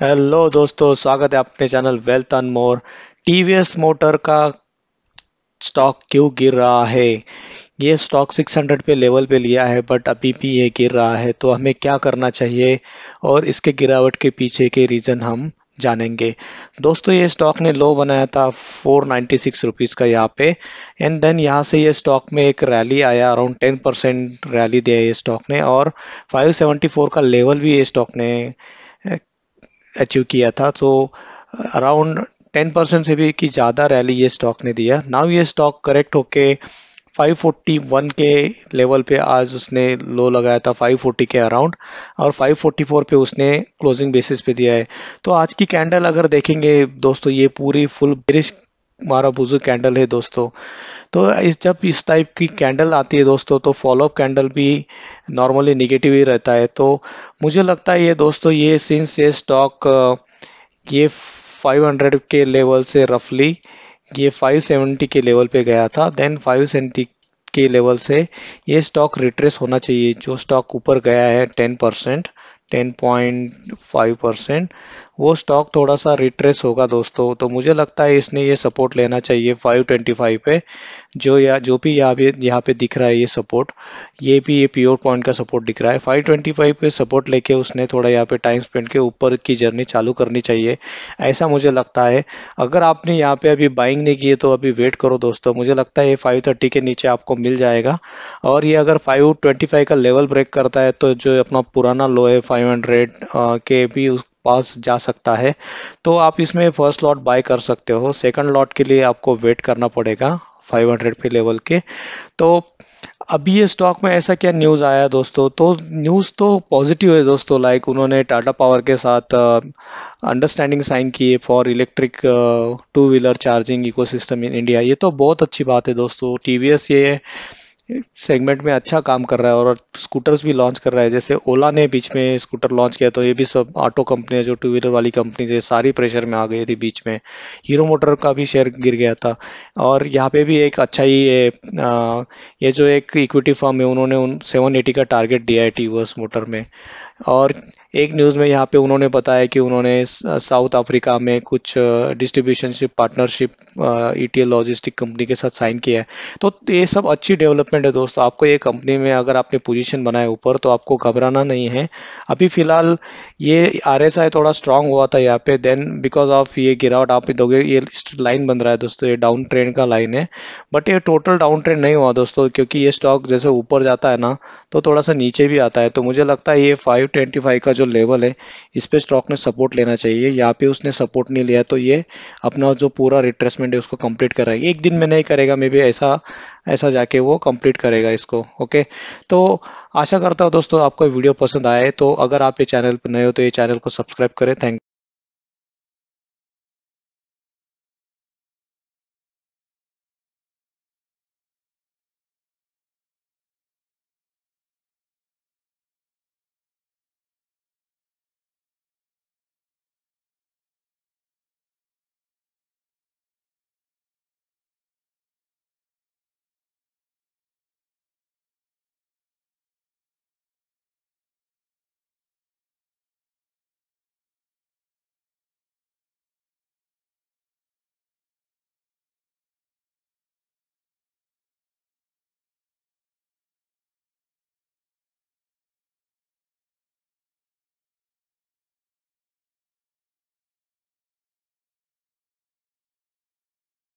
hello दोस्तों स्वागत है अपने channel wealth and more TVS motor का स्टॉक क्यों गिर रहा है ये स्टॉक 600 पे लेवल पे लिया है बट अभी भी ये गिर रहा है तो हमें क्या करना चाहिए और इसके गिरावट के पीछे के रीज़न हम जानेंगे दोस्तों ये स्टॉक ने लो बनाया था फोर नाइन्टी सिक्स रुपीज़ का यहाँ पे एंड देन यहाँ से ये स्टॉक में एक रैली आया अराउंड टेन परसेंट रैली दिया ये स्टॉक ने और फाइव सेवेंटी फोर का लेवल भी ये स्टॉक ने अचीव किया था तो अराउंड टेन परसेंट से भी की ज़्यादा रैली ये स्टॉक ने दिया नाउ ये स्टॉक करेक्ट होके 541 के लेवल पे आज उसने लो लगाया था 540 के अराउंड और 544 पे उसने क्लोजिंग बेसिस पे दिया है तो आज की कैंडल अगर देखेंगे दोस्तों ये पूरी फुल ब्रिश बुजुर्ग कैंडल है दोस्तों तो इस जब इस टाइप की कैंडल आती है दोस्तों तो फॉलोअप कैंडल भी नॉर्मली निगेटिव ही रहता है तो मुझे लगता है ये दोस्तों ये सिंस ये स्टॉक ये 500 के लेवल से रफली ये 570 के लेवल पे गया था देन 570 के लेवल से ये स्टॉक रिट्रेस होना चाहिए जो स्टॉक ऊपर गया है 10 परसेंट 10.5 परसेंट वो स्टॉक थोड़ा सा रिट्रेस होगा दोस्तों तो मुझे लगता है इसने ये सपोर्ट लेना चाहिए 525 पे जो या जो भी यहाँ पे यहाँ पे दिख रहा है ये सपोर्ट ये भी ये प्योर पॉइंट का सपोर्ट दिख रहा है 525 पे सपोर्ट लेके उसने थोड़ा यहाँ पे टाइम स्पेंड के ऊपर की जर्नी चालू करनी चाहिए ऐसा मुझे लगता है अगर आपने यहाँ पर अभी बाइंग नहीं की है तो अभी वेट करो दोस्तों मुझे लगता है ये थर्टी के नीचे आपको मिल जाएगा और ये अगर फाइव का लेवल ब्रेक करता है तो जो अपना पुराना लो है फाइव के भी उस पास जा सकता है तो आप इसमें फर्स्ट लॉट बाय कर सकते हो सेकंड लॉट के लिए आपको वेट करना पड़ेगा 500 पे लेवल के तो अभी ये स्टॉक में ऐसा क्या न्यूज़ आया दोस्तों तो न्यूज़ तो पॉजिटिव है दोस्तों लाइक उन्होंने टाटा पावर के साथ अंडरस्टैंडिंग साइन की for electric two wheeler charging ecosystem in India ये तो बहुत अच्छी बात है दोस्तों टीवीएस ये सेगमेंट में अच्छा काम कर रहा है और स्कूटर्स भी लॉन्च कर रहा है जैसे ओला ने बीच में स्कूटर लॉन्च किया तो ये भी सब ऑटो कंपनी जो टू व्हीलर वाली कंपनी है सारी प्रेशर में आ गई थी बीच में हीरो मोटर का भी शेयर गिर गया था और यहाँ पे भी एक अच्छा ही ये, आ, ये जो एक इक्विटी फॉर्म है उन्होंने उन सेवन एटी का टारगेट दिया है टी मोटर में और एक न्यूज़ में यहाँ पे उन्होंने बताया कि उन्होंने साउथ अफ्रीका में कुछ distributionship partnership e logistic company के साथ साइन किया है तो ये सब अच्छी डेवलपमेंट है दोस्तों आपको ये कंपनी में अगर आपने पोजिशन बनाए ऊपर तो आपको घबराना नहीं है अभी फिलहाल ये आर थोड़ा स्ट्रांग हुआ था यहाँ पे देन बिकॉज ऑफ ये गिरावट आप दोगे ये लाइन बन रहा है दोस्तों ये डाउन ट्रेंड का लाइन है बट ये टोटल डाउन ट्रेंड नहीं हुआ दोस्तों क्योंकि ये स्टॉक जैसे ऊपर जाता है ना तो थोड़ा सा नीचे भी आता है तो मुझे लगता है ये 525 का जो जो लेवल है इस पर स्टॉक ने सपोर्ट लेना चाहिए या पे उसने सपोर्ट नहीं लिया तो ये अपना जो पूरा रिट्रेसमेंट है उसको कंप्लीट कराएगी एक दिन में नहीं करेगा मे बी ऐसा ऐसा जाके वो कंप्लीट करेगा इसको ओके तो आशा करता हूँ दोस्तों आपको वीडियो पसंद आए तो अगर आप ये चैनल पर नए हो तो ये चैनल को सब्सक्राइब करें थैंक